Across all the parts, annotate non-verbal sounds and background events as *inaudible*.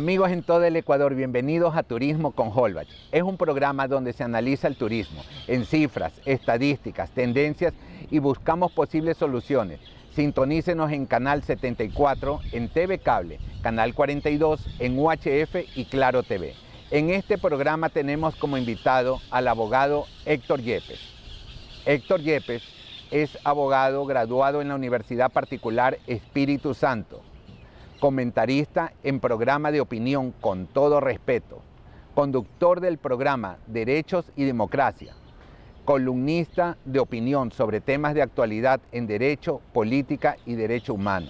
Amigos en todo el Ecuador, bienvenidos a Turismo con Holbach. Es un programa donde se analiza el turismo en cifras, estadísticas, tendencias y buscamos posibles soluciones. Sintonícenos en Canal 74, en TV Cable, Canal 42, en UHF y Claro TV. En este programa tenemos como invitado al abogado Héctor Yepes. Héctor Yepes es abogado graduado en la Universidad Particular Espíritu Santo comentarista en programa de opinión con todo respeto, conductor del programa Derechos y Democracia, columnista de opinión sobre temas de actualidad en derecho, política y derecho humano,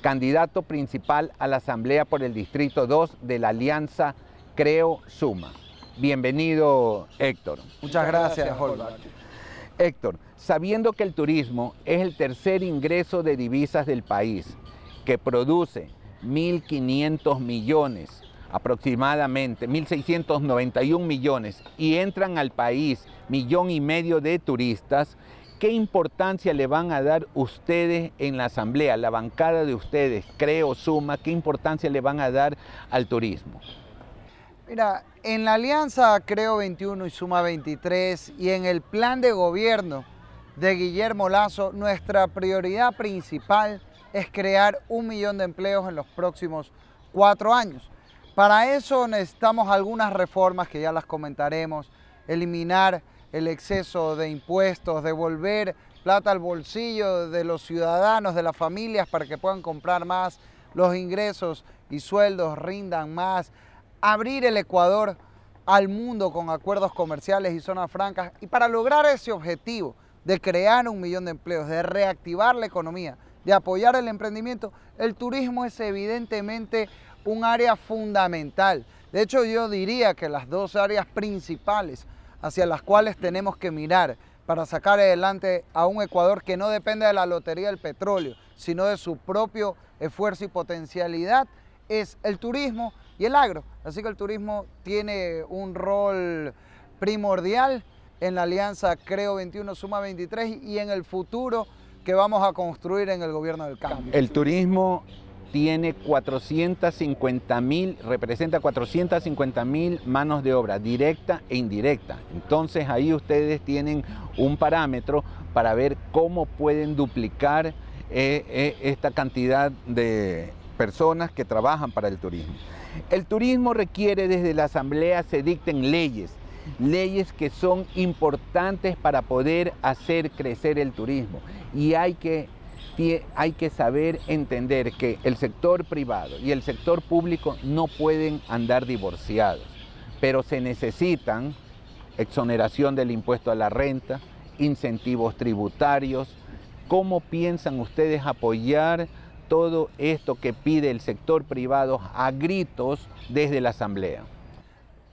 candidato principal a la Asamblea por el Distrito 2 de la Alianza Creo Suma. Bienvenido, Héctor. Muchas gracias, Héctor, sabiendo que el turismo es el tercer ingreso de divisas del país, que produce 1.500 millones aproximadamente, 1.691 millones, y entran al país millón y medio de turistas, ¿qué importancia le van a dar ustedes en la asamblea, la bancada de ustedes, creo, suma, qué importancia le van a dar al turismo? Mira, en la alianza Creo 21 y Suma 23 y en el plan de gobierno de Guillermo Lazo, nuestra prioridad principal es crear un millón de empleos en los próximos cuatro años. Para eso necesitamos algunas reformas que ya las comentaremos, eliminar el exceso de impuestos, devolver plata al bolsillo de los ciudadanos, de las familias para que puedan comprar más, los ingresos y sueldos rindan más, abrir el Ecuador al mundo con acuerdos comerciales y zonas francas. Y para lograr ese objetivo de crear un millón de empleos, de reactivar la economía, de apoyar el emprendimiento, el turismo es evidentemente un área fundamental. De hecho, yo diría que las dos áreas principales hacia las cuales tenemos que mirar para sacar adelante a un Ecuador que no depende de la lotería del petróleo, sino de su propio esfuerzo y potencialidad, es el turismo y el agro. Así que el turismo tiene un rol primordial en la alianza Creo 21 Suma 23 y en el futuro que vamos a construir en el gobierno del cambio. El turismo tiene 450 mil, representa 450 mil manos de obra, directa e indirecta. Entonces ahí ustedes tienen un parámetro para ver cómo pueden duplicar eh, eh, esta cantidad de personas que trabajan para el turismo. El turismo requiere desde la Asamblea se dicten leyes, leyes que son importantes para poder hacer crecer el turismo. Y hay que, saber entender que el sector privado y el sector público no pueden andar divorciados, pero se necesitan exoneración del impuesto a la renta, incentivos tributarios. ¿Cómo piensan ustedes apoyar todo esto que pide el sector privado a gritos desde la Asamblea?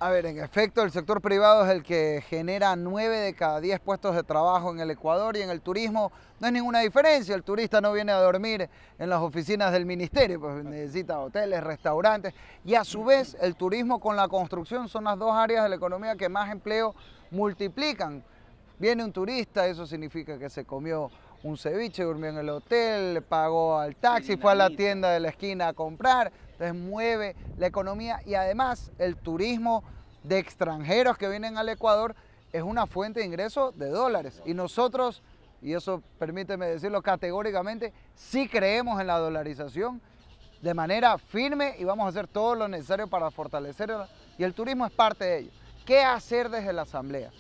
A ver, en efecto, el sector privado es el que genera 9 de cada 10 puestos de trabajo en el Ecuador y en el turismo no es ninguna diferencia. El turista no viene a dormir en las oficinas del ministerio, pues necesita hoteles, restaurantes. Y a su vez, el turismo con la construcción son las dos áreas de la economía que más empleo multiplican. Viene un turista, eso significa que se comió un ceviche, durmió en el hotel, pagó al taxi, fue a la tienda de la esquina a comprar entonces mueve la economía y además el turismo de extranjeros que vienen al Ecuador es una fuente de ingreso de dólares. Y nosotros, y eso permíteme decirlo categóricamente, sí creemos en la dolarización de manera firme y vamos a hacer todo lo necesario para fortalecerla. Y el turismo es parte de ello. ¿Qué hacer desde la Asamblea?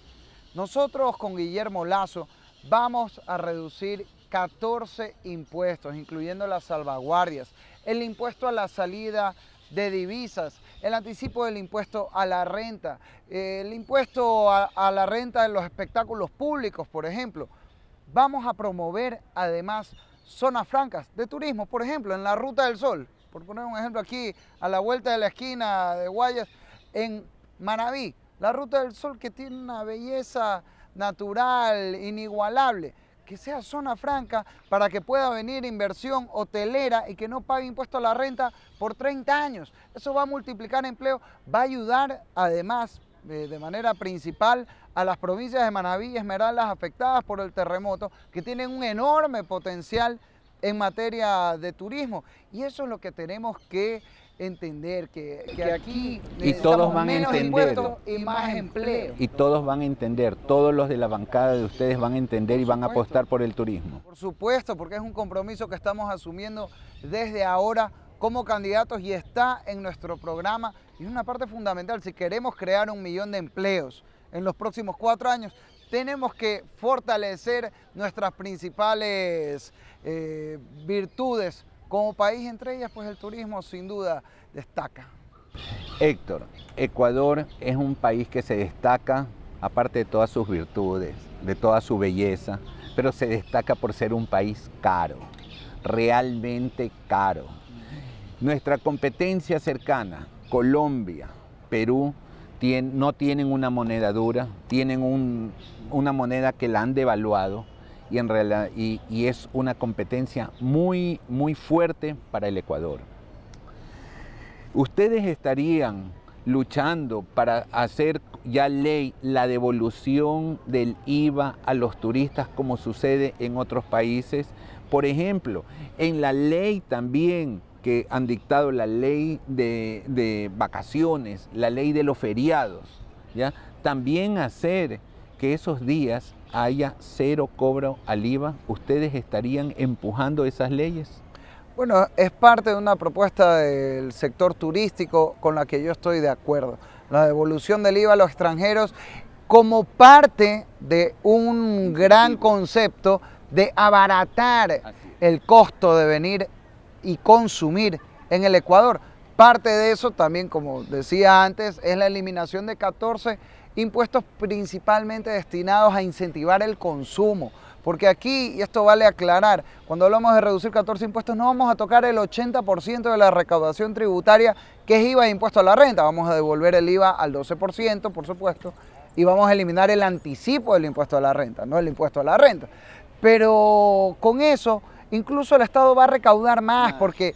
Nosotros con Guillermo Lazo vamos a reducir 14 impuestos, incluyendo las salvaguardias, el impuesto a la salida de divisas, el anticipo del impuesto a la renta, el impuesto a, la renta de los espectáculos públicos, por ejemplo. Vamos a promover además zonas francas de turismo, por ejemplo, en la Ruta del Sol, por poner un ejemplo aquí, a la vuelta de la esquina de Guayas, en Manabí, la Ruta del Sol que tiene una belleza natural, inigualable que sea zona franca para que pueda venir inversión hotelera y que no pague impuesto a la renta por 30 años. Eso va a multiplicar empleo, va a ayudar además eh, de manera principal a las provincias de Manabí y Esmeraldas afectadas por el terremoto, que tienen un enorme potencial en materia de turismo. Y eso es lo que tenemos que entender que, que, aquí y todos van menos a y más empleo. Y todos van a entender, todos los de la bancada de ustedes van a entender y van a apostar por el turismo. Por supuesto, porque es un compromiso que estamos asumiendo desde ahora como candidatos y está en nuestro programa y es una parte fundamental. Si queremos crear un millón de empleos en los próximos cuatro años, tenemos que fortalecer nuestras principales eh, virtudes como país entre ellas, pues el turismo sin duda destaca. Héctor, Ecuador es un país que se destaca, aparte de todas sus virtudes, de toda su belleza, pero se destaca por ser un país caro, realmente caro. Nuestra competencia cercana, Colombia, Perú, no tienen una moneda dura, tienen una moneda que la han devaluado, y, realidad, y, es una competencia muy, muy fuerte para el Ecuador. Ustedes estarían luchando para hacer ya ley la devolución del IVA a los turistas como sucede en otros países. Por ejemplo, en la ley también que han dictado la ley de, vacaciones, la ley de los feriados, ¿ya? también hacer que esos días haya cero cobro al IVA, ¿ustedes estarían empujando esas leyes? Bueno, es parte de una propuesta del sector turístico con la que yo estoy de acuerdo. La devolución del IVA a los extranjeros como parte de un gran concepto de abaratar el costo de venir y consumir en el Ecuador. Parte de eso también, como decía antes, es la eliminación de 14 impuestos principalmente destinados a incentivar el consumo. Porque aquí, y esto vale aclarar, cuando hablamos de reducir 14 impuestos, no vamos a tocar el 80% de la recaudación tributaria que es IVA e impuesto a la renta. Vamos a devolver el IVA al 12%, por supuesto, y vamos a eliminar el anticipo del impuesto a la renta, no el impuesto a la renta. Pero con eso, incluso el Estado va a recaudar más, porque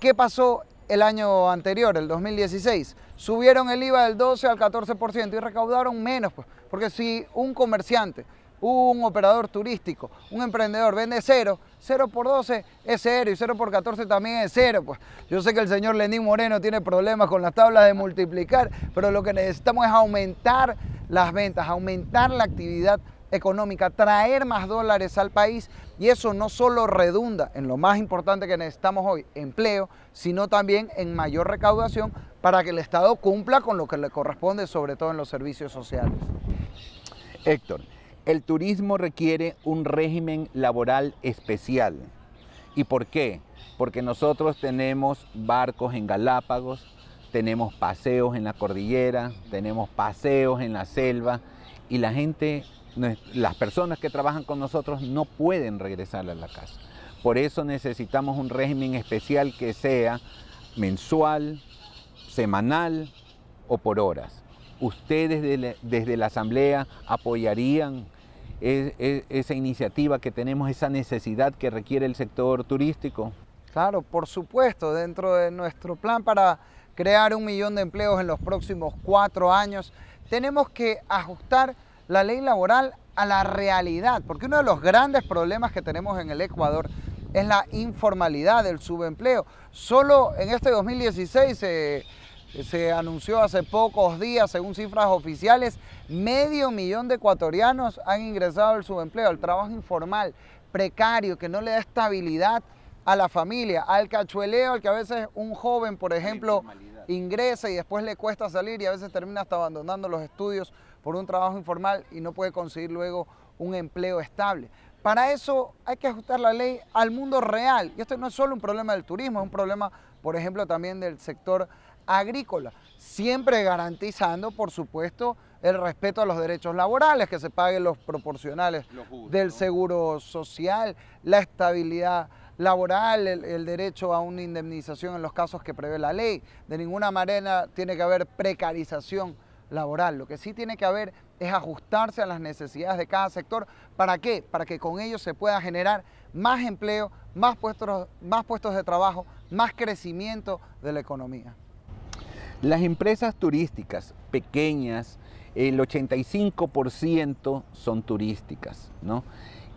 ¿qué pasó el año anterior, el 2016? subieron el IVA del 12 al 14% y recaudaron menos, pues, porque si un comerciante, un operador turístico, un emprendedor vende cero, cero por 12 es cero y cero por 14 también es cero. Pues yo sé que el señor Lenín Moreno tiene problemas con las tablas de multiplicar, pero lo que necesitamos es aumentar las ventas, aumentar la actividad económica, traer más dólares al país y eso no solo redunda en lo más importante que necesitamos hoy, empleo, sino también en mayor recaudación para que el Estado cumpla con lo que le corresponde, sobre todo en los servicios sociales. Héctor, el turismo requiere un régimen laboral especial. ¿Y por qué? Porque nosotros tenemos barcos en Galápagos, tenemos paseos en la cordillera, tenemos paseos en la selva y la gente, las personas que trabajan con nosotros no pueden regresar a la casa. Por eso necesitamos un régimen especial que sea mensual, semanal o por horas. ¿Ustedes desde la Asamblea apoyarían e, e, esa iniciativa que tenemos, esa necesidad que requiere el sector turístico? Claro, por supuesto, dentro de nuestro plan para crear un millón de empleos en los próximos cuatro años, tenemos que ajustar la ley laboral a la realidad, porque uno de los grandes problemas que tenemos en el Ecuador es la informalidad, del subempleo. Solo en este 2016 se... Se anunció hace pocos días, según cifras oficiales, medio millón de ecuatorianos han ingresado al subempleo, al trabajo informal, precario, que no le da estabilidad a la familia, al cachueleo, al que a veces un joven, por ejemplo, ingresa y después le cuesta salir y a veces termina hasta abandonando los estudios por un trabajo informal y no puede conseguir luego un empleo estable. Para eso hay que ajustar la ley al mundo real. Y esto no es solo un problema del turismo, es un problema, por ejemplo, también del sector agrícola, siempre garantizando, por supuesto, el respeto a los derechos laborales, que se paguen los proporcionales del seguro social, la estabilidad laboral, el, derecho a una indemnización en los casos que prevé la ley. De ninguna manera tiene que haber precarización laboral. Lo que sí tiene que haber es ajustarse a las necesidades de cada sector. ¿Para qué? Para que con ello se pueda generar más empleo, más puestos, más puestos de trabajo, más crecimiento de la economía. Las empresas turísticas pequeñas, el 85% son turísticas, ¿no?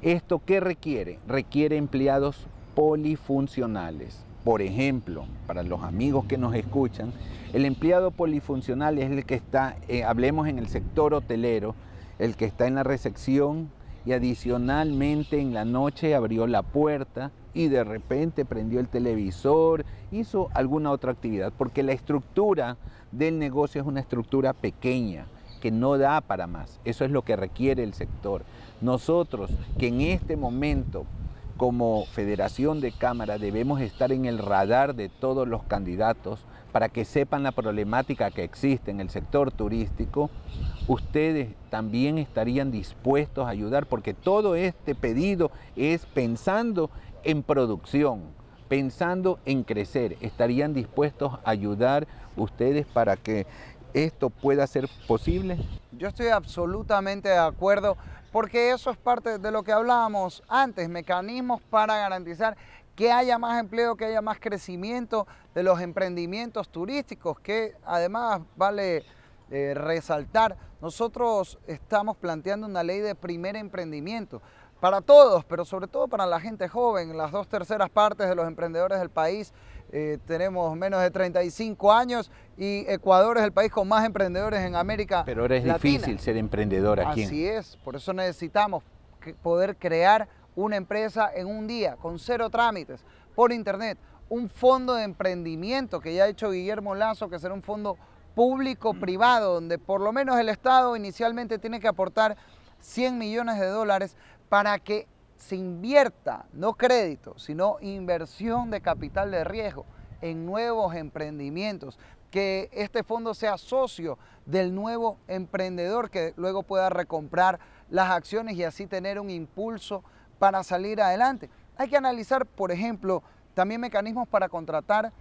¿Esto qué requiere? Requiere empleados polifuncionales. Por ejemplo, para los amigos que nos escuchan, el empleado polifuncional es el que está, eh, hablemos en el sector hotelero, el que está en la recepción y adicionalmente en la noche abrió la puerta, y de repente prendió el televisor, hizo alguna otra actividad, porque la estructura del negocio es una estructura pequeña que no da para más. Eso es lo que requiere el sector. Nosotros, que en este momento como Federación de Cámara debemos estar en el radar de todos los candidatos para que sepan la problemática que existe en el sector turístico, ustedes también estarían dispuestos a ayudar porque todo este pedido es pensando en producción, pensando en crecer. ¿Estarían dispuestos a ayudar ustedes para que esto pueda ser posible? Yo estoy absolutamente de acuerdo porque eso es parte de lo que hablábamos antes, mecanismos para garantizar que haya más empleo, que haya más crecimiento de los emprendimientos turísticos, que además vale eh, resaltar, nosotros estamos planteando una ley de primer emprendimiento para todos, pero sobre todo para la gente joven. Las dos terceras partes de los emprendedores del país eh, tenemos menos de 35 años y Ecuador es el país con más emprendedores en América. Pero ahora es difícil ser emprendedor aquí. Así es, por eso necesitamos poder crear una empresa en un día, con cero trámites, por internet. Un fondo de emprendimiento que ya ha hecho Guillermo Lazo, que será un fondo público-privado, donde por lo menos el Estado inicialmente tiene que aportar 100 millones de dólares, para que se invierta, no crédito, sino inversión de capital de riesgo en nuevos emprendimientos, que este fondo sea socio del nuevo emprendedor que luego pueda recomprar las acciones y así tener un impulso para salir adelante. Hay que analizar, por ejemplo, también mecanismos para contratar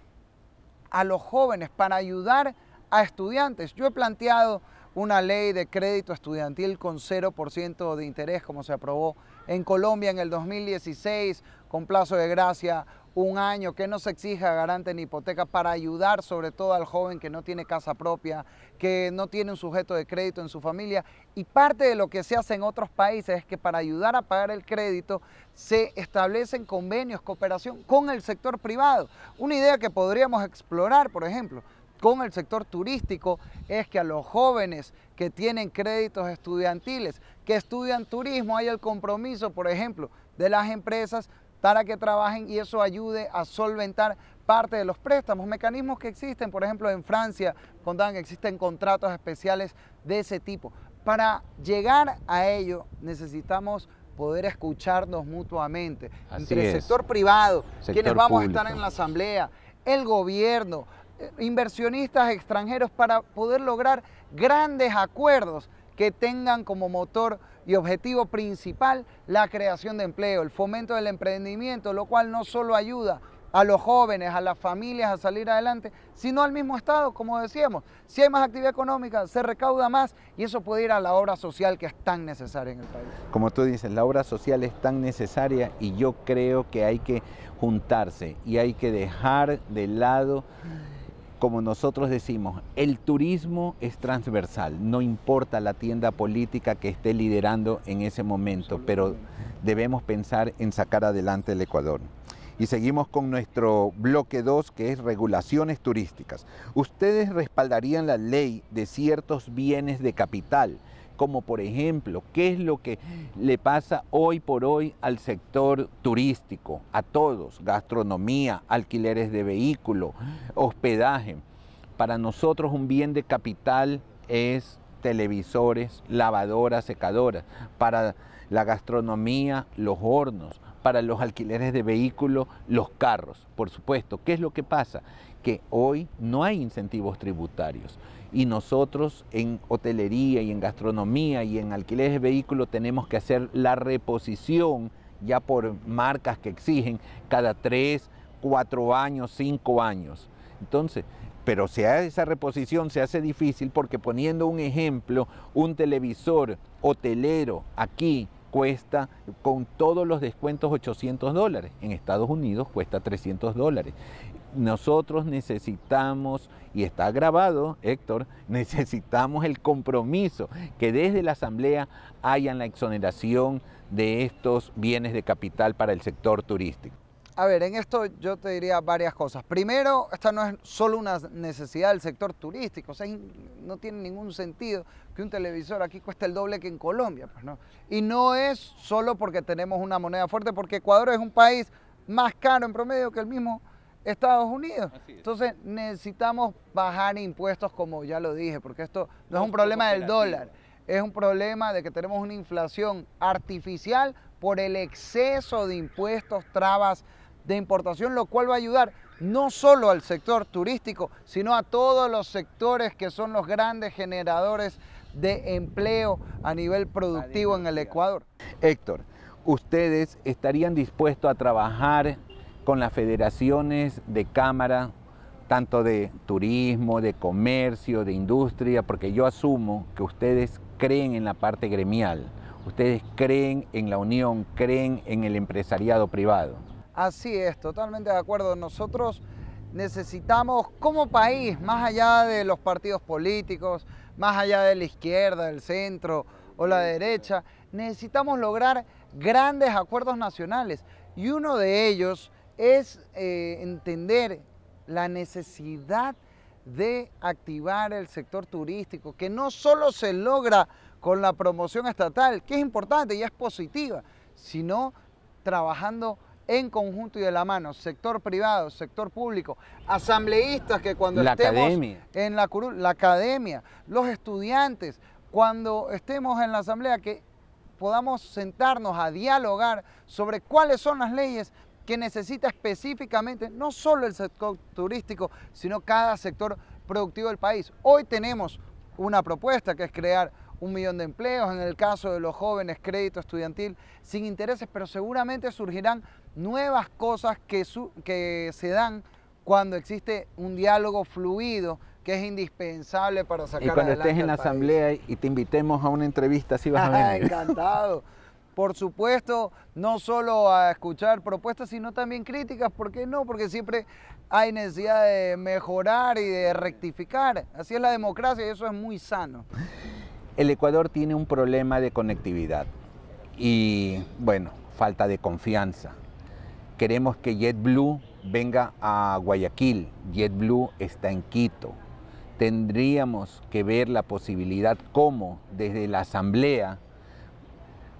a los jóvenes, para ayudar a estudiantes. Yo he planteado una ley de crédito estudiantil con 0% de interés, como se aprobó en Colombia en el 2016, con plazo de gracia un año, que no se exija garante ni hipoteca para ayudar sobre todo al joven que no tiene casa propia, que no tiene un sujeto de crédito en su familia. Y parte de lo que se hace en otros países es que para ayudar a pagar el crédito se establecen convenios, cooperación con el sector privado. Una idea que podríamos explorar, por ejemplo con el sector turístico es que a los jóvenes que tienen créditos estudiantiles, que estudian turismo, hay el compromiso, por ejemplo, de las empresas para que trabajen y eso ayude a solventar parte de los préstamos, mecanismos que existen, por ejemplo, en Francia con que existen contratos especiales de ese tipo. Para llegar a ello necesitamos poder escucharnos mutuamente entre el sector privado, quienes vamos a estar en la asamblea, el gobierno, inversionistas extranjeros para poder lograr grandes acuerdos que tengan como motor y objetivo principal la creación de empleo, el fomento del emprendimiento, lo cual no solo ayuda a los jóvenes, a las familias a salir adelante, sino al mismo Estado, como decíamos. Si hay más actividad económica, se recauda más y eso puede ir a la obra social que es tan necesaria en el país. Como tú dices, la obra social es tan necesaria y yo creo que hay que juntarse y hay que dejar de lado como nosotros decimos, el turismo es transversal, no importa la tienda política que esté liderando en ese momento, pero debemos pensar en sacar adelante el Ecuador. Y seguimos con nuestro bloque 2, que es regulaciones turísticas. Ustedes respaldarían la ley de ciertos bienes de capital como por ejemplo, qué es lo que le pasa hoy por hoy al sector turístico, a todos, gastronomía, alquileres de vehículos, hospedaje. Para nosotros un bien de capital es televisores, lavadoras, secadoras. Para la gastronomía, los hornos para los alquileres de vehículos, los carros, por supuesto. ¿Qué es lo que pasa? Que hoy no hay incentivos tributarios y nosotros en hotelería y en gastronomía y en alquileres de vehículos tenemos que hacer la reposición ya por marcas que exigen cada tres, cuatro años, cinco años. Entonces, pero si esa reposición se hace difícil porque poniendo un ejemplo, un televisor hotelero aquí cuesta con todos los descuentos 800 dólares. En Estados Unidos cuesta 300 dólares. Nosotros necesitamos, y está grabado, Héctor, *laughs* necesitamos el compromiso que desde la Asamblea hayan la exoneración de estos bienes de capital para el sector turístico. A ver, en esto yo te diría varias cosas. Primero, esta no es solo una necesidad del sector turístico, o sea, no tiene ningún sentido que un televisor aquí cueste el doble que en Colombia, pues no. Y no es solo porque tenemos una moneda fuerte, porque Ecuador es un país más caro en promedio que el mismo Estados Unidos. Entonces necesitamos bajar impuestos, como ya lo dije, porque esto no es un problema del dólar, es un problema de que tenemos una inflación artificial por el exceso de impuestos, trabas de importación, lo cual va a ayudar no solo al sector turístico, sino a todos los sectores que son los grandes generadores de empleo a nivel productivo en el Ecuador. Héctor, ¿ustedes estarían dispuestos a trabajar con las federaciones de cámara, tanto de turismo, de comercio, de industria? Porque yo asumo que ustedes creen en la parte gremial, ustedes creen en la unión, creen en el empresariado privado. Así es, totalmente de acuerdo. Nosotros necesitamos como país, más allá de los partidos políticos, más allá de la izquierda, del centro o la derecha, necesitamos lograr grandes acuerdos nacionales. Y uno de ellos es eh, entender la necesidad de activar el sector turístico, que no solo se logra con la promoción estatal, que es importante y es positiva, sino trabajando en conjunto y de la mano, sector privado, sector público, asambleístas que cuando estemos en la la academia, los estudiantes, cuando estemos en la asamblea que podamos sentarnos a dialogar sobre cuáles son las leyes que necesita específicamente no solo el sector turístico, sino cada sector productivo del país. Hoy tenemos una propuesta que es crear un millón de empleos, en el caso de los jóvenes, crédito estudiantil sin intereses, pero seguramente surgirán nuevas cosas que, que se dan cuando existe un diálogo fluido que es indispensable para sacar Y cuando estés en la asamblea y te invitemos a una entrevista, si vas a ah, venir. Encantado. Por supuesto, no solo a escuchar propuestas, sino también críticas. ¿Por qué no? Porque siempre hay necesidad de mejorar y de rectificar. Así es la democracia y eso es muy sano el Ecuador tiene un problema de conectividad y, bueno, falta de confianza. Queremos que JetBlue venga a Guayaquil, JetBlue está en Quito. Tendríamos que ver la posibilidad cómo desde la Asamblea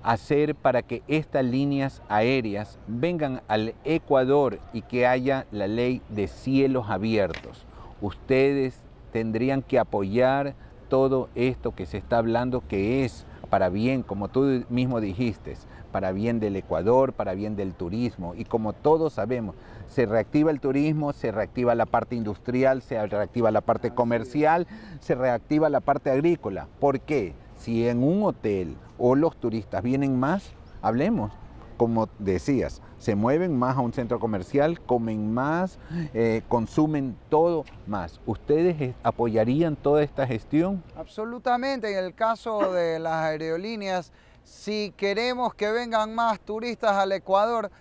hacer para que estas líneas aéreas vengan al Ecuador y que haya la ley de cielos abiertos. Ustedes tendrían que apoyar todo esto que se está hablando, que es para bien, como tú mismo dijiste, para bien del Ecuador, para bien del turismo. Y como todos sabemos, se reactiva el turismo, se reactiva la parte industrial, se reactiva la parte comercial, se reactiva la parte agrícola. ¿Por qué? Si en un hotel o los turistas vienen más, hablemos como decías, se mueven más a un centro comercial, comen más, eh, consumen todo más. ¿Ustedes apoyarían toda esta gestión? Absolutamente. En el caso de las aerolíneas, si queremos que vengan más turistas al Ecuador,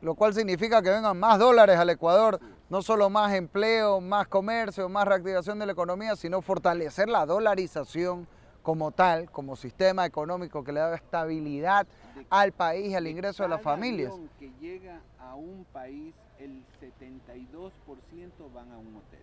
lo cual significa que vengan más dólares al Ecuador, no solo más empleo, más comercio, más reactivación de la economía, sino fortalecer la dolarización como tal, como sistema económico que le da estabilidad al país, al ingreso de, las familias. que llega a un país, el 72% van a un hotel.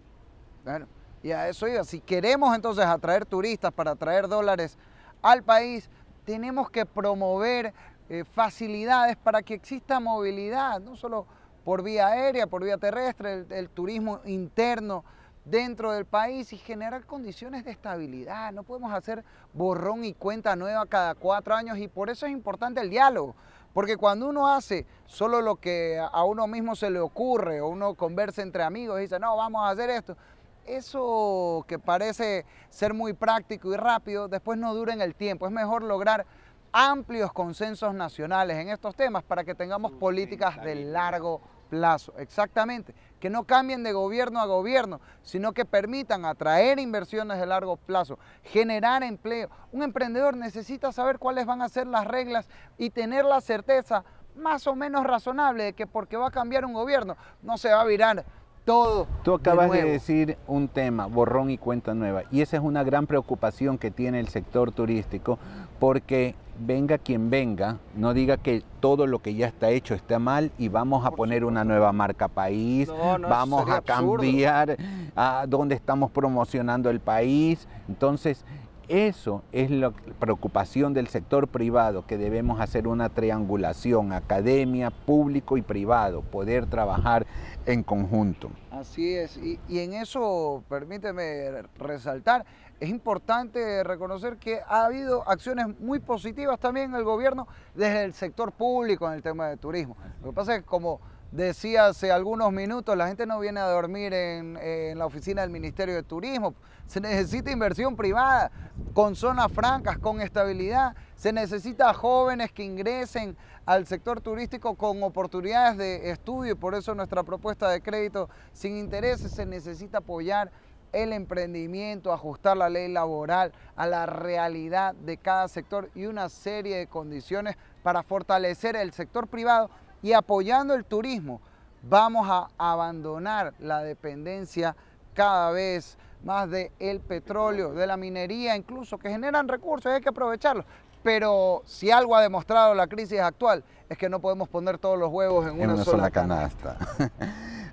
Bueno, y a eso iba. Si queremos entonces atraer turistas para atraer dólares al país, tenemos que promover eh, facilidades para que exista movilidad, no solo por vía aérea, por vía terrestre, el turismo interno dentro del país y generar condiciones de estabilidad. No podemos hacer borrón y cuenta nueva cada cuatro años y por eso es importante el diálogo. Porque cuando uno hace solo lo que a uno mismo se le ocurre o uno conversa entre amigos y dice, no, vamos a hacer esto, eso que parece ser muy práctico y rápido, después no dura en el tiempo. Es mejor lograr amplios consensos nacionales en estos temas para que tengamos políticas de largo plazo. Exactamente que no cambien de gobierno a gobierno, sino que permitan atraer inversiones de largo plazo, generar empleo. Un emprendedor necesita saber cuáles van a ser las reglas y tener la certeza más o menos razonable de que porque va a cambiar un gobierno no se va a virar todo. Tú acabas de, decir un tema, borrón y cuenta nueva, y esa es una gran preocupación que tiene el sector turístico, porque venga quien venga, no diga que todo lo que ya está hecho está mal y vamos a poner una nueva marca país, vamos a cambiar a dónde estamos promocionando el país. Entonces, eso es la preocupación del sector privado, que debemos hacer una triangulación, academia, público y privado, poder trabajar en conjunto. Así es, y, en eso, permíteme resaltar, es importante reconocer que ha habido acciones muy positivas también en el gobierno desde el sector público en el tema de turismo. Lo que pasa es que como Decía hace algunos minutos, la gente no viene a dormir en, la oficina del Ministerio de Turismo. Se necesita inversión privada, con zonas francas, con estabilidad. Se necesita jóvenes que ingresen al sector turístico con oportunidades de estudio y por eso nuestra propuesta de crédito sin intereses se necesita apoyar el emprendimiento, ajustar la ley laboral a la realidad de cada sector y una serie de condiciones para fortalecer el sector privado y apoyando el turismo, vamos a abandonar la dependencia cada vez más del petróleo, de la minería, incluso que generan recursos y hay que aprovecharlos. Pero si algo ha demostrado la crisis actual es que no podemos poner todos los huevos en, una, sola, canasta. canasta.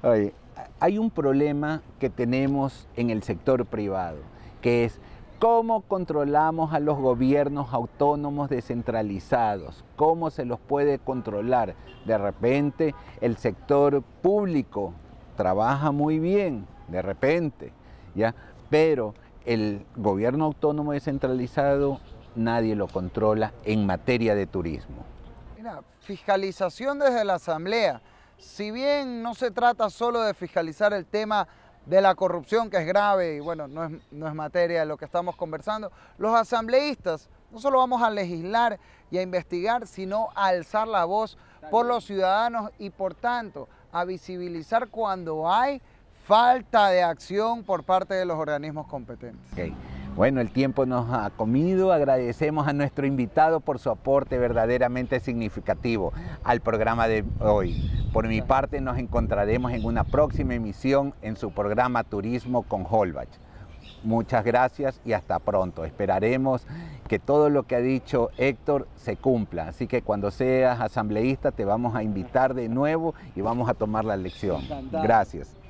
*laughs* Oye, hay un problema que tenemos en el sector privado, que es ¿Cómo controlamos a los gobiernos autónomos descentralizados? ¿Cómo se los puede controlar? De repente el sector público trabaja muy bien, de repente, ¿ya? Pero el gobierno autónomo descentralizado nadie lo controla en materia de turismo. Mira, fiscalización desde la Asamblea. Si bien no se trata solo de fiscalizar el tema de la corrupción, que es grave y bueno, no es, materia de lo que estamos conversando, los asambleístas no solo vamos a legislar y a investigar, sino a alzar la voz por los ciudadanos y por tanto a visibilizar cuando hay falta de acción por parte de los organismos competentes. Bueno, el tiempo nos ha comido. Agradecemos a nuestro invitado por su aporte verdaderamente significativo al programa de hoy. Por mi parte, nos encontraremos en una próxima emisión en su programa Turismo con Holbach. Muchas gracias y hasta pronto. Esperaremos que todo lo que ha dicho Héctor se cumpla. Así que cuando seas asambleísta te vamos a invitar de nuevo y vamos a tomar la lección. Gracias.